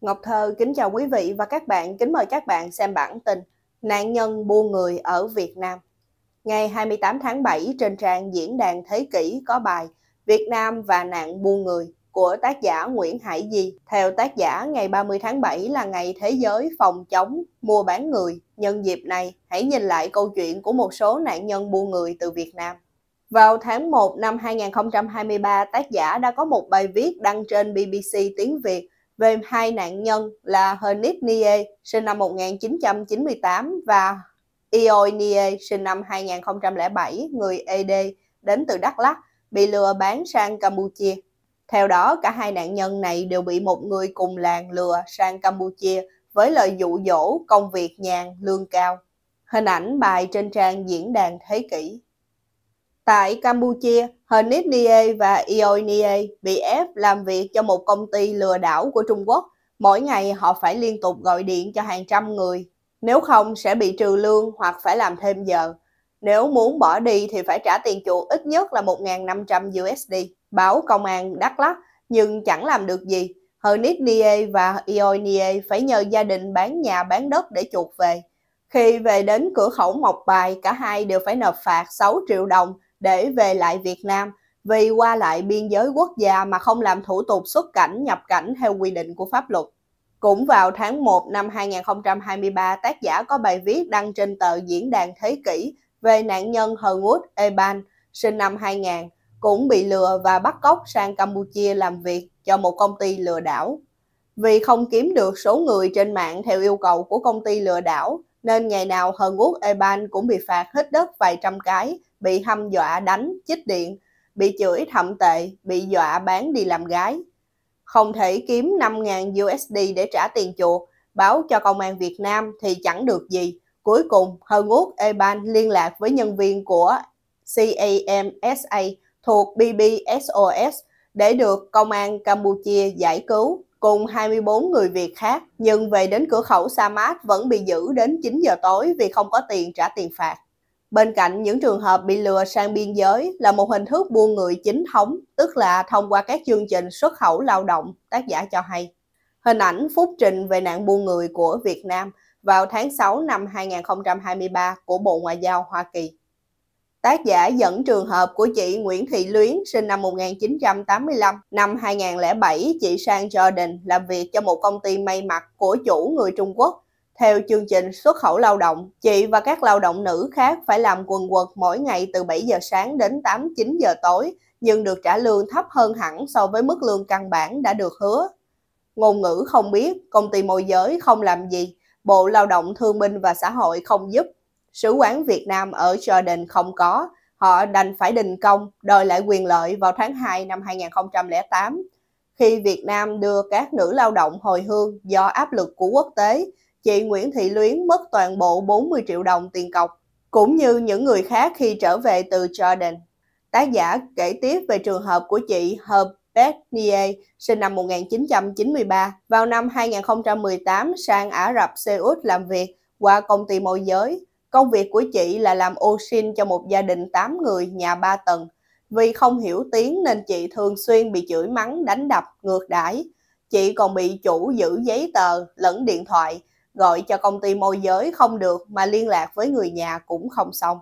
Ngọc Thơ kính chào quý vị và các bạn, kính mời các bạn xem bản tin Nạn nhân buôn người ở Việt Nam. Ngày 28 tháng 7 trên trang Diễn đàn Thế kỷ có bài Việt Nam và nạn buôn người của tác giả Nguyễn Hải Di. Theo tác giả, ngày 30 tháng 7 là ngày thế giới phòng chống mua bán người. Nhân dịp này, hãy nhìn lại câu chuyện của một số nạn nhân buôn người từ Việt Nam. Vào tháng 1 năm 2023, tác giả đã có một bài viết đăng trên BBC tiếng Việt về hai nạn nhân là Henip Nie sinh năm 1998 và Ioi Nie sinh năm 2007 người ED đến từ Đắk Lắk bị lừa bán sang Campuchia. Theo đó, cả hai nạn nhân này đều bị một người cùng làng lừa sang Campuchia với lời dụ dỗ công việc nhàn lương cao. Hình ảnh bài trên trang diễn đàn Thế kỷ Tại Campuchia, Henitie và Ionie bị ép làm việc cho một công ty lừa đảo của Trung Quốc. Mỗi ngày họ phải liên tục gọi điện cho hàng trăm người. Nếu không sẽ bị trừ lương hoặc phải làm thêm giờ. Nếu muốn bỏ đi thì phải trả tiền chuộc ít nhất là 1.500 USD. Báo công an Đắk Lắk nhưng chẳng làm được gì. Henitie và Ionie phải nhờ gia đình bán nhà bán đất để chuộc về. Khi về đến cửa khẩu Mộc Bài, cả hai đều phải nộp phạt 6 triệu đồng để về lại Việt Nam vì qua lại biên giới quốc gia mà không làm thủ tục xuất cảnh nhập cảnh theo quy định của pháp luật. Cũng vào tháng 1 năm 2023, tác giả có bài viết đăng trên tờ Diễn đàn Thế kỷ về nạn nhân Herwood Eban, sinh năm 2000, cũng bị lừa và bắt cóc sang Campuchia làm việc cho một công ty lừa đảo. Vì không kiếm được số người trên mạng theo yêu cầu của công ty lừa đảo, nên ngày nào Hờn Quốc Eban cũng bị phạt hết đất vài trăm cái, bị hăm dọa đánh, chích điện, bị chửi thậm tệ, bị dọa bán đi làm gái. Không thể kiếm 5.000 USD để trả tiền chuộc, báo cho công an Việt Nam thì chẳng được gì. Cuối cùng, Hờn Quốc Eban liên lạc với nhân viên của CAMSA thuộc BBSOS để được công an Campuchia giải cứu cùng 24 người Việt khác, nhưng về đến cửa khẩu Samas vẫn bị giữ đến 9 giờ tối vì không có tiền trả tiền phạt. Bên cạnh những trường hợp bị lừa sang biên giới là một hình thức buôn người chính thống, tức là thông qua các chương trình xuất khẩu lao động, tác giả cho hay. Hình ảnh phúc trình về nạn buôn người của Việt Nam vào tháng 6 năm 2023 của Bộ Ngoại giao Hoa Kỳ. Tác giả dẫn trường hợp của chị Nguyễn Thị Luyến sinh năm 1985. Năm 2007, chị sang Jordan làm việc cho một công ty may mặc của chủ người Trung Quốc theo chương trình xuất khẩu lao động, chị và các lao động nữ khác phải làm quần quật mỗi ngày từ 7 giờ sáng đến 8-9 giờ tối, nhưng được trả lương thấp hơn hẳn so với mức lương căn bản đã được hứa. Ngôn ngữ không biết, công ty môi giới không làm gì, Bộ Lao động Thương binh và Xã hội không giúp Sứ quán Việt Nam ở Jordan không có, họ đành phải đình công, đòi lại quyền lợi vào tháng 2 năm 2008. Khi Việt Nam đưa các nữ lao động hồi hương do áp lực của quốc tế, chị Nguyễn Thị Luyến mất toàn bộ 40 triệu đồng tiền cọc, cũng như những người khác khi trở về từ Jordan. Tác giả kể tiếp về trường hợp của chị Herb Bethnier, sinh năm 1993, vào năm 2018 sang Ả Rập Xê Út làm việc qua công ty môi giới. Công việc của chị là làm ô xin cho một gia đình 8 người nhà 3 tầng. Vì không hiểu tiếng nên chị thường xuyên bị chửi mắng, đánh đập, ngược đãi. Chị còn bị chủ giữ giấy tờ lẫn điện thoại, gọi cho công ty môi giới không được mà liên lạc với người nhà cũng không xong.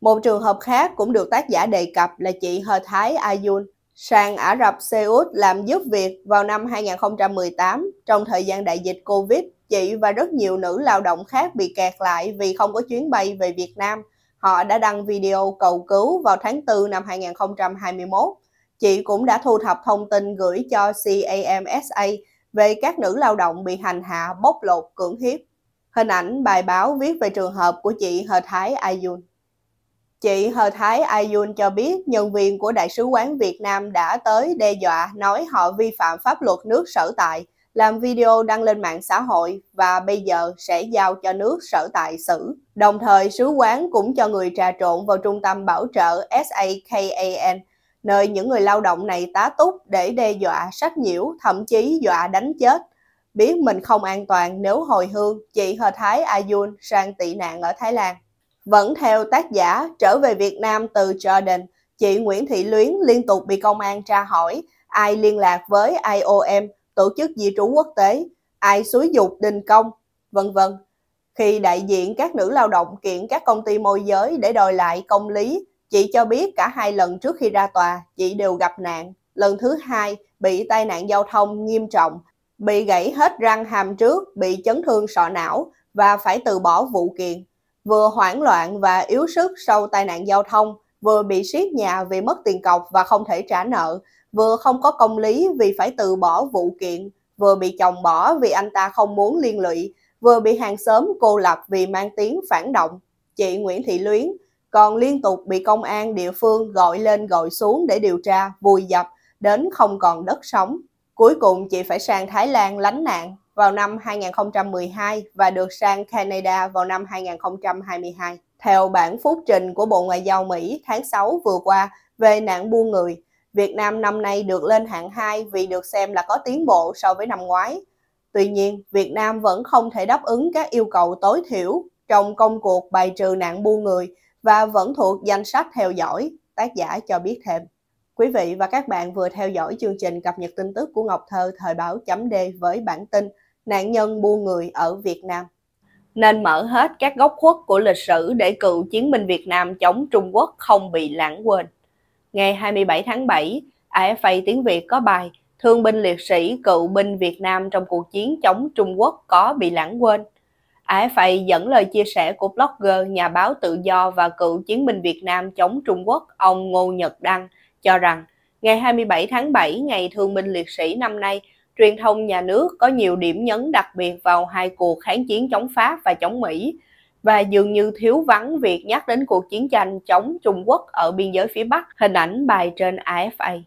Một trường hợp khác cũng được tác giả đề cập là chị Hờ Thái Ayun, sang Ả Rập Xê út làm giúp việc vào năm 2018 trong thời gian đại dịch Covid. Chị và rất nhiều nữ lao động khác bị kẹt lại vì không có chuyến bay về Việt Nam. Họ đã đăng video cầu cứu vào tháng 4 năm 2021. Chị cũng đã thu thập thông tin gửi cho CAMSA về các nữ lao động bị hành hạ, bóc lột, cưỡng hiếp. Hình ảnh bài báo viết về trường hợp của chị Hờ Thái Ayun. Chị Hờ Thái Ayun cho biết nhân viên của Đại sứ quán Việt Nam đã tới đe dọa nói họ vi phạm pháp luật nước sở tại, làm video đăng lên mạng xã hội và bây giờ sẽ giao cho nước sở tại xử. Đồng thời, sứ quán cũng cho người trà trộn vào trung tâm bảo trợ SAKAN, nơi những người lao động này tá túc để đe dọa, sách nhiễu, thậm chí dọa đánh chết. Biết mình không an toàn nếu hồi hương, chị Hờ Thái Ayun sang tị nạn ở Thái Lan. Vẫn theo tác giả, trở về Việt Nam từ Jordan, chị Nguyễn Thị Luyến liên tục bị công an tra hỏi ai liên lạc với IOM, tổ chức di trú quốc tế, ai xúi dục đình công, vân vân. Khi đại diện các nữ lao động kiện các công ty môi giới để đòi lại công lý, chị cho biết cả hai lần trước khi ra tòa, chị đều gặp nạn. Lần thứ hai, bị tai nạn giao thông nghiêm trọng, bị gãy hết răng hàm trước, bị chấn thương sọ não và phải từ bỏ vụ kiện vừa hoảng loạn và yếu sức sau tai nạn giao thông, vừa bị siết nhà vì mất tiền cọc và không thể trả nợ, vừa không có công lý vì phải từ bỏ vụ kiện, vừa bị chồng bỏ vì anh ta không muốn liên lụy, vừa bị hàng xóm cô lập vì mang tiếng phản động. Chị Nguyễn Thị Luyến còn liên tục bị công an địa phương gọi lên gọi xuống để điều tra, vùi dập, đến không còn đất sống. Cuối cùng chị phải sang Thái Lan lánh nạn vào năm 2012 và được sang Canada vào năm 2022. Theo bản phúc trình của Bộ Ngoại giao Mỹ tháng 6 vừa qua về nạn buôn người, Việt Nam năm nay được lên hạng 2 vì được xem là có tiến bộ so với năm ngoái. Tuy nhiên, Việt Nam vẫn không thể đáp ứng các yêu cầu tối thiểu trong công cuộc bài trừ nạn buôn người và vẫn thuộc danh sách theo dõi, tác giả cho biết thêm. Quý vị và các bạn vừa theo dõi chương trình cập nhật tin tức của Ngọc Thơ thời báo chấm với bản tin nạn nhân buôn người ở Việt Nam. Nên mở hết các góc khuất của lịch sử để cựu chiến binh Việt Nam chống Trung Quốc không bị lãng quên. Ngày 27 tháng 7, AFA Tiếng Việt có bài Thương binh liệt sĩ cựu binh Việt Nam trong cuộc chiến chống Trung Quốc có bị lãng quên. AFA dẫn lời chia sẻ của blogger, nhà báo tự do và cựu chiến binh Việt Nam chống Trung Quốc, ông Ngô Nhật Đăng, cho rằng ngày 27 tháng 7, ngày Thương binh liệt sĩ năm nay – truyền thông nhà nước có nhiều điểm nhấn đặc biệt vào hai cuộc kháng chiến chống Pháp và chống Mỹ và dường như thiếu vắng việc nhắc đến cuộc chiến tranh chống Trung Quốc ở biên giới phía Bắc, hình ảnh bài trên AFA.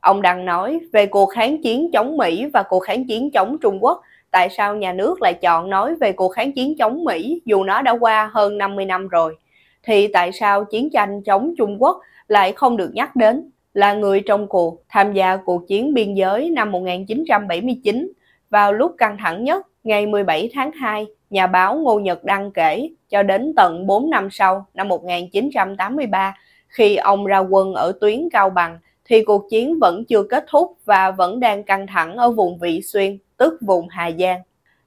Ông Đăng nói về cuộc kháng chiến chống Mỹ và cuộc kháng chiến chống Trung Quốc, tại sao nhà nước lại chọn nói về cuộc kháng chiến chống Mỹ dù nó đã qua hơn 50 năm rồi? Thì tại sao chiến tranh chống Trung Quốc lại không được nhắc đến? là người trong cuộc tham gia cuộc chiến biên giới năm 1979 vào lúc căng thẳng nhất ngày 17 tháng 2, nhà báo Ngô Nhật Đăng kể cho đến tận 4 năm sau, năm 1983, khi ông ra quân ở tuyến Cao Bằng, thì cuộc chiến vẫn chưa kết thúc và vẫn đang căng thẳng ở vùng Vị Xuyên, tức vùng Hà Giang.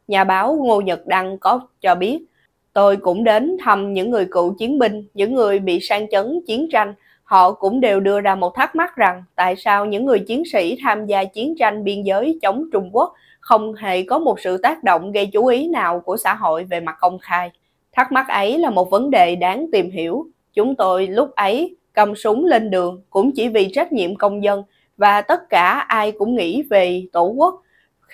Nhà báo Ngô Nhật Đăng có cho biết, tôi cũng đến thăm những người cựu chiến binh, những người bị sang chấn chiến tranh Họ cũng đều đưa ra một thắc mắc rằng tại sao những người chiến sĩ tham gia chiến tranh biên giới chống Trung Quốc không hề có một sự tác động gây chú ý nào của xã hội về mặt công khai. Thắc mắc ấy là một vấn đề đáng tìm hiểu. Chúng tôi lúc ấy cầm súng lên đường cũng chỉ vì trách nhiệm công dân và tất cả ai cũng nghĩ về tổ quốc.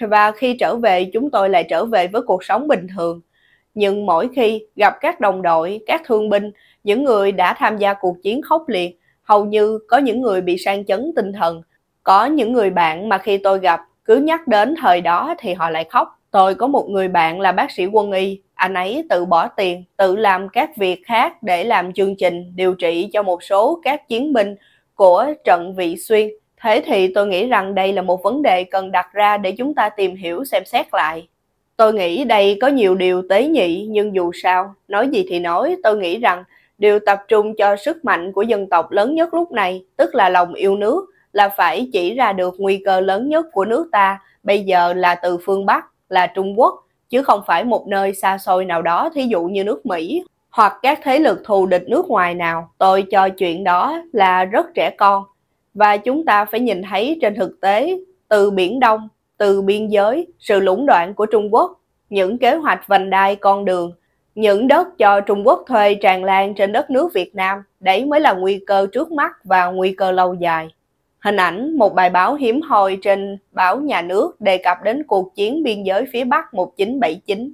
Và khi trở về chúng tôi lại trở về với cuộc sống bình thường. Nhưng mỗi khi gặp các đồng đội, các thương binh, những người đã tham gia cuộc chiến khốc liệt, Hầu như có những người bị sang chấn tinh thần. Có những người bạn mà khi tôi gặp, cứ nhắc đến thời đó thì họ lại khóc. Tôi có một người bạn là bác sĩ quân y, anh ấy tự bỏ tiền, tự làm các việc khác để làm chương trình điều trị cho một số các chiến binh của trận Vị Xuyên. Thế thì tôi nghĩ rằng đây là một vấn đề cần đặt ra để chúng ta tìm hiểu xem xét lại. Tôi nghĩ đây có nhiều điều tế nhị nhưng dù sao, nói gì thì nói, tôi nghĩ rằng đều tập trung cho sức mạnh của dân tộc lớn nhất lúc này, tức là lòng yêu nước, là phải chỉ ra được nguy cơ lớn nhất của nước ta bây giờ là từ phương Bắc, là Trung Quốc, chứ không phải một nơi xa xôi nào đó, thí dụ như nước Mỹ hoặc các thế lực thù địch nước ngoài nào. Tôi cho chuyện đó là rất trẻ con. Và chúng ta phải nhìn thấy trên thực tế, từ Biển Đông, từ biên giới, sự lũng đoạn của Trung Quốc, những kế hoạch vành đai con đường những đất cho Trung Quốc thuê tràn lan trên đất nước Việt Nam, đấy mới là nguy cơ trước mắt và nguy cơ lâu dài. Hình ảnh một bài báo hiếm hoi trên báo nhà nước đề cập đến cuộc chiến biên giới phía Bắc 1979.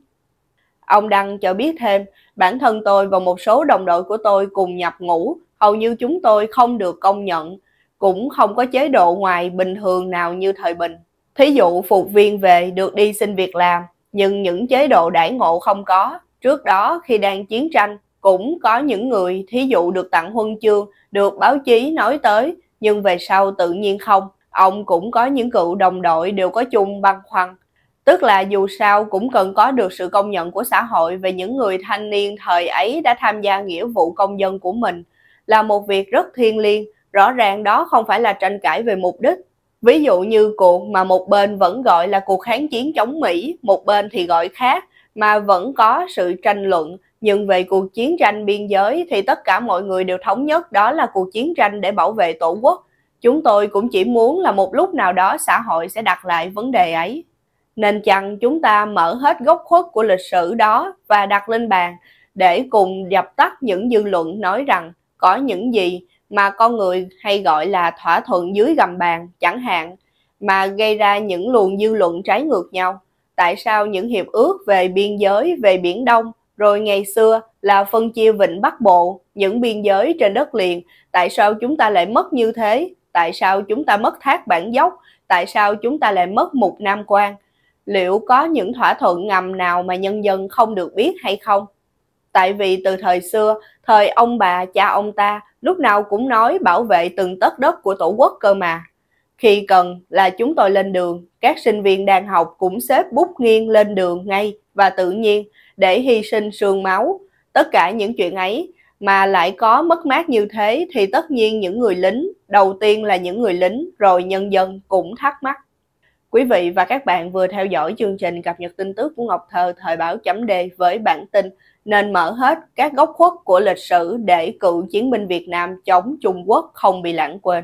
Ông Đăng cho biết thêm, bản thân tôi và một số đồng đội của tôi cùng nhập ngũ, hầu như chúng tôi không được công nhận, cũng không có chế độ ngoài bình thường nào như thời bình. Thí dụ phục viên về được đi xin việc làm, nhưng những chế độ đãi ngộ không có, Trước đó khi đang chiến tranh cũng có những người thí dụ được tặng huân chương được báo chí nói tới nhưng về sau tự nhiên không. Ông cũng có những cựu đồng đội đều có chung băn khoăn. Tức là dù sao cũng cần có được sự công nhận của xã hội về những người thanh niên thời ấy đã tham gia nghĩa vụ công dân của mình là một việc rất thiêng liêng, rõ ràng đó không phải là tranh cãi về mục đích. Ví dụ như cuộc mà một bên vẫn gọi là cuộc kháng chiến chống Mỹ, một bên thì gọi khác, mà vẫn có sự tranh luận nhưng về cuộc chiến tranh biên giới thì tất cả mọi người đều thống nhất đó là cuộc chiến tranh để bảo vệ tổ quốc. Chúng tôi cũng chỉ muốn là một lúc nào đó xã hội sẽ đặt lại vấn đề ấy. Nên chăng chúng ta mở hết góc khuất của lịch sử đó và đặt lên bàn để cùng dập tắt những dư luận nói rằng có những gì mà con người hay gọi là thỏa thuận dưới gầm bàn chẳng hạn mà gây ra những luồng dư luận trái ngược nhau tại sao những hiệp ước về biên giới về Biển Đông rồi ngày xưa là phân chia vịnh Bắc Bộ, những biên giới trên đất liền, tại sao chúng ta lại mất như thế? Tại sao chúng ta mất thác bản dốc? Tại sao chúng ta lại mất một Nam Quan? Liệu có những thỏa thuận ngầm nào mà nhân dân không được biết hay không? Tại vì từ thời xưa, thời ông bà, cha ông ta lúc nào cũng nói bảo vệ từng tấc đất của tổ quốc cơ mà. Khi cần là chúng tôi lên đường, các sinh viên đang học cũng xếp bút nghiêng lên đường ngay và tự nhiên để hy sinh sương máu. Tất cả những chuyện ấy mà lại có mất mát như thế thì tất nhiên những người lính, đầu tiên là những người lính rồi nhân dân cũng thắc mắc. Quý vị và các bạn vừa theo dõi chương trình cập nhật tin tức của Ngọc Thơ thời báo chấm Đề với bản tin nên mở hết các góc khuất của lịch sử để cựu chiến binh Việt Nam chống Trung Quốc không bị lãng quên.